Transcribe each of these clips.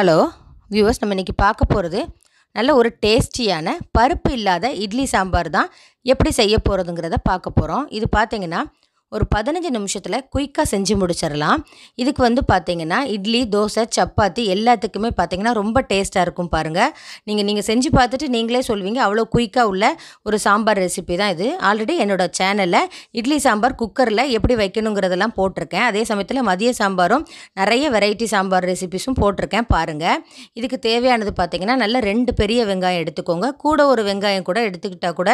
hello viewers நம்ம இன்றைக்கி பார்க்க போகிறது நல்ல ஒரு டேஸ்டியான பருப்பு இல்லாத இட்லி சாம்பார் தான் எப்படி செய்ய போகிறதுங்கிறத பார்க்க போகிறோம் இது பார்த்திங்கன்னா ஒரு பதினஞ்சு நிமிஷத்தில் குயிக்காக செஞ்சு முடிச்சிடலாம் இதுக்கு வந்து பார்த்திங்கன்னா இட்லி தோசை சப்பாத்தி எல்லாத்துக்குமே பார்த்திங்கன்னா ரொம்ப டேஸ்ட்டாக இருக்கும் பாருங்கள் நீங்கள் நீங்கள் செஞ்சு பார்த்துட்டு நீங்களே சொல்வீங்க அவ்வளோ குயிக்காக உள்ள ஒரு சாம்பார் ரெசிபி தான் இது ஆல்ரெடி என்னோடய சேனலில் இட்லி சாம்பார் குக்கரில் எப்படி வைக்கணுங்கிறதெல்லாம் போட்டிருக்கேன் அதே சமயத்தில் மதிய சாம்பாரும் நிறைய வெரைட்டி சாம்பார் ரெசிபிஸும் போட்டிருக்கேன் பாருங்கள் இதுக்கு தேவையானது பார்த்திங்கன்னா நல்ல ரெண்டு பெரிய வெங்காயம் எடுத்துக்கோங்க கூட ஒரு வெங்காயம் கூட எடுத்துக்கிட்டால் கூட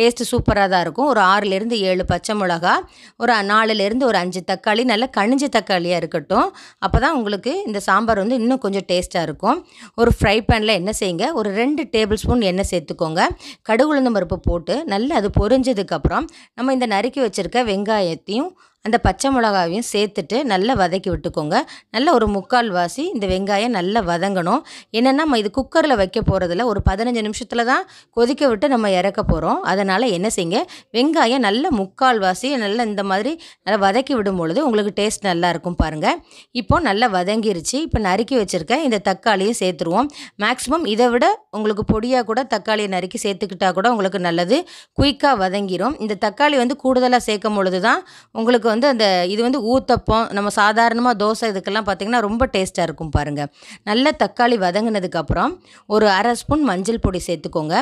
டேஸ்ட்டு சூப்பராக தான் இருக்கும் ஒரு ஆறுலேருந்து ஏழு பச்சை மிளகா ஒரு நாலுலேருந்து ஒரு அஞ்சு தக்காளி நல்ல கனிஞ்ச தக்காளியாக இருக்கட்டும் அப்போ தான் உங்களுக்கு இந்த சாம்பார் வந்து இன்னும் கொஞ்சம் டேஸ்ட்டாக இருக்கும் ஒரு ஃப்ரை பேனில் என்ன செய்யுங்க ஒரு ரெண்டு டேபிள் ஸ்பூன் எண்ணெய் சேர்த்துக்கோங்க கடுகுளுந்து பருப்பு போட்டு நல்லா அது பொரிஞ்சதுக்கப்புறம் நம்ம இந்த நறுக்கி வச்சுருக்க வெங்காயத்தையும் அந்த பச்சை மிளகாவையும் சேர்த்துட்டு நல்லா வதக்கி விட்டுக்கோங்க நல்லா ஒரு முக்கால் வாசி இந்த வெங்காயம் நல்லா வதங்கணும் என்னென்னா நம்ம இது குக்கரில் வைக்க போகிறதுல ஒரு பதினஞ்சு நிமிஷத்தில் தான் கொதிக்க விட்டு நம்ம இறக்க போகிறோம் அதனால் என்ன செய்யுங்க வெங்காயம் நல்ல முக்கால் வாசி நல்லா இந்த மாதிரி நல்லா வதக்கி விடும் பொழுது உங்களுக்கு டேஸ்ட் நல்லா இருக்கும் பாருங்கள் இப்போது நல்லா வதங்கிருச்சு இப்போ நறுக்கி வச்சுருக்கேன் இந்த தக்காளியும் சேர்த்துருவோம் மேக்ஸிமம் இதை விட உங்களுக்கு பொடியாக கூட தக்காளியை நறுக்கி சேர்த்துக்கிட்டா கூட உங்களுக்கு நல்லது குயிக்காக வதங்கிடும் இந்த தக்காளி வந்து கூடுதலாக சேர்க்கும் பொழுது தான் உங்களுக்கு வந்து வந்து அந்த இது வந்து ஊத்தப்பம் நம்ம சாதாரணமாக தோசை இதுக்கெல்லாம் பார்த்திங்கன்னா ரொம்ப டேஸ்ட்டாக இருக்கும் பாருங்கள் நல்லா தக்காளி வதங்கினதுக்கப்புறம் ஒரு அரை ஸ்பூன் மஞ்சள் பொடி சேர்த்துக்கோங்க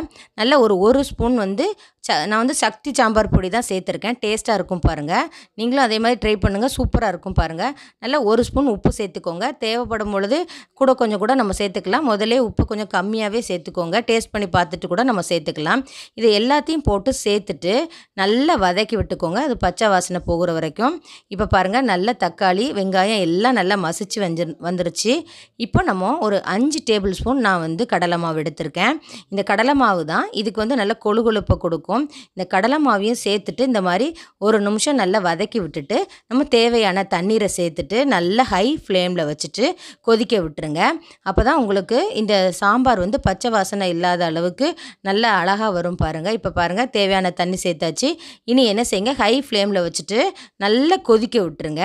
நல்ல ஒரு ஒரு ஸ்பூன் வந்து ச நான் வந்து சக்தி சாம்பார் பொடி தான் சேர்த்துருக்கேன் டேஸ்ட்டாக இருக்கும் பாருங்கள் நீங்களும் அதே மாதிரி ட்ரை பண்ணுங்கள் சூப்பராக இருக்கும் பாருங்கள் நல்லா ஒரு ஸ்பூன் உப்பு சேர்த்துக்கோங்க தேவைப்படும் பொழுது கூட கொஞ்சம் கூட நம்ம சேர்த்துக்கலாம் முதலே உப்பு கொஞ்சம் கம்மியாகவே சேர்த்துக்கோங்க டேஸ்ட் பண்ணி பார்த்துட்டு கூட நம்ம சேர்த்துக்கலாம் இதை எல்லாத்தையும் போட்டு சேர்த்துட்டு நல்லா வதக்கி விட்டுக்கோங்க அது பச்சை வாசனை போகிற வரைக்கும் வச்சுக்கணும் இப்போ பாருங்கள் நல்ல தக்காளி வெங்காயம் எல்லாம் நல்லா மசிச்சு வந்து வந்துருச்சு இப்போ நம்ம ஒரு அஞ்சு டேபிள் ஸ்பூன் நான் வந்து கடலை மாவு எடுத்திருக்கேன் இந்த கடலை மாவு தான் இதுக்கு வந்து நல்ல கொழு கொழுப்பை கொடுக்கும் இந்த கடலை மாவையும் சேர்த்துட்டு இந்த மாதிரி ஒரு நிமிஷம் நல்லா வதக்கி விட்டுட்டு நம்ம தேவையான தண்ணீரை சேர்த்துட்டு நல்லா ஹை ஃப்ளேமில் வச்சுட்டு கொதிக்க விட்டுருங்க அப்போ தான் உங்களுக்கு இந்த சாம்பார் வந்து பச்சை வாசனை இல்லாத அளவுக்கு நல்லா அழகாக வரும் பாருங்கள் இப்போ பாருங்கள் தேவையான தண்ணி சேர்த்தாச்சு இனி என்ன செய்யுங்க ஹை ஃப்ளேமில் வச்சுட்டு நல்லா கொதிக்க விட்டுருங்க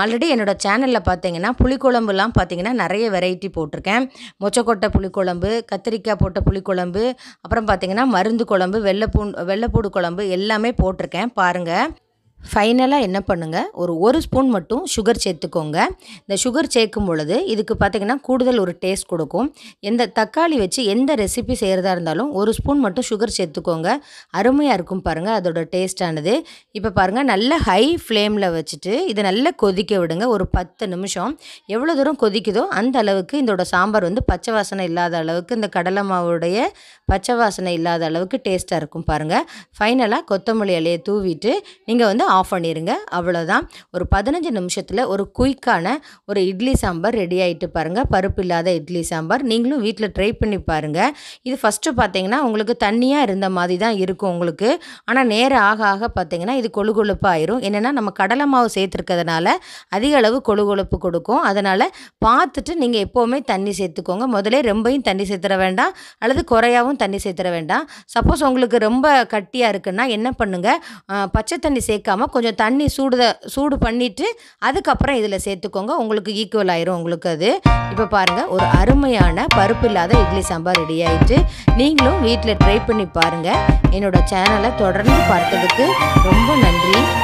ஆல்ரெடி என்னோடய சேனலில் பார்த்தீங்கன்னா புளிக்குழம்புலாம் பார்த்தீங்கன்னா நிறைய வெரைட்டி போட்டிருக்கேன் மொச்சக்கொட்டை புளிக்குழம்பு கத்திரிக்காய் போட்ட புளிக்குழம்பு அப்புறம் பார்த்தீங்கன்னா மருந்து குழம்பு வெள்ளைப்பூ வெள்ளைப்பூடு குழம்பு எல்லாமே போட்டிருக்கேன் பாருங்கள் ஃபைனலாக என்ன பண்ணுங்கள் ஒரு ஒரு ஸ்பூன் மட்டும் சுகர் சேர்த்துக்கோங்க இந்த சுகர் சேர்க்கும் பொழுது இதுக்கு பார்த்திங்கன்னா கூடுதல் ஒரு டேஸ்ட் கொடுக்கும் எந்த தக்காளி வச்சு எந்த ரெசிபி செய்கிறதா இருந்தாலும் ஒரு ஸ்பூன் மட்டும் சுகர் சேர்த்துக்கோங்க அருமையாக இருக்கும் பாருங்கள் அதோட டேஸ்டானது இப்போ பாருங்கள் நல்ல ஹை ஃப்ளேமில் வச்சுட்டு இதை நல்லா கொதிக்க விடுங்க ஒரு பத்து நிமிஷம் எவ்வளோ தூரம் கொதிக்குதோ அந்த அளவுக்கு இதோட சாம்பார் வந்து பச்சை வாசனை இல்லாத அளவுக்கு இந்த கடலை மாவுடைய பச்சை வாசனை இல்லாத அளவுக்கு டேஸ்ட்டாக இருக்கும் பாருங்கள் ஃபைனலாக கொத்தமல்லி இலையை தூவிட்டு நீங்கள் வந்து ஆஃப் பண்ணிடுங்க அவ்வளோதான் ஒரு பதினஞ்சு நிமிஷத்தில் ஒரு குயிக்கான ஒரு இட்லி சாம்பார் ரெடி ஆகிட்டு பாருங்கள் பருப்பு இல்லாத இட்லி சாம்பார் நீங்களும் வீட்டில் ட்ரை பண்ணி பாருங்கள் இது ஃபஸ்ட்டு பார்த்தீங்கன்னா உங்களுக்கு தண்ணியாக இருந்த மாதிரி தான் இருக்கும் உங்களுக்கு ஆனால் நேரம் ஆக ஆக பார்த்தீங்கன்னா இது கொழு கொழுப்பாக ஆயிரும் என்னென்னா நம்ம கடலை மாவு சேர்த்துருக்கிறதுனால அதிக அளவு கொழு கொழுப்பு கொடுக்கும் அதனால் பார்த்துட்டு நீங்கள் எப்போவுமே தண்ணி சேர்த்துக்கோங்க முதலே ரொம்பையும் தண்ணி சேர்த்துட வேண்டாம் அல்லது குறையாகவும் தண்ணி சேர்த்துட வேண்டாம் சப்போஸ் உங்களுக்கு ரொம்ப கட்டியாக இருக்குன்னா என்ன பண்ணுங்கள் பச்சை தண்ணி சேர்க்காம போடாமல் கொஞ்சம் தண்ணி சூடுத சூடு பண்ணிவிட்டு அதுக்கப்புறம் இதில் சேர்த்துக்கோங்க உங்களுக்கு ஈக்குவல் ஆயிரும் உங்களுக்கு அது இப்போ பாருங்கள் ஒரு அருமையான பருப்பு இல்லாத இட்லி சாம்பார் ரெடி ஆகிட்டு நீங்களும் வீட்டில் ட்ரை பண்ணி பாருங்கள் என்னோடய சேனலை தொடர்ந்து பார்த்ததுக்கு ரொம்ப நன்றி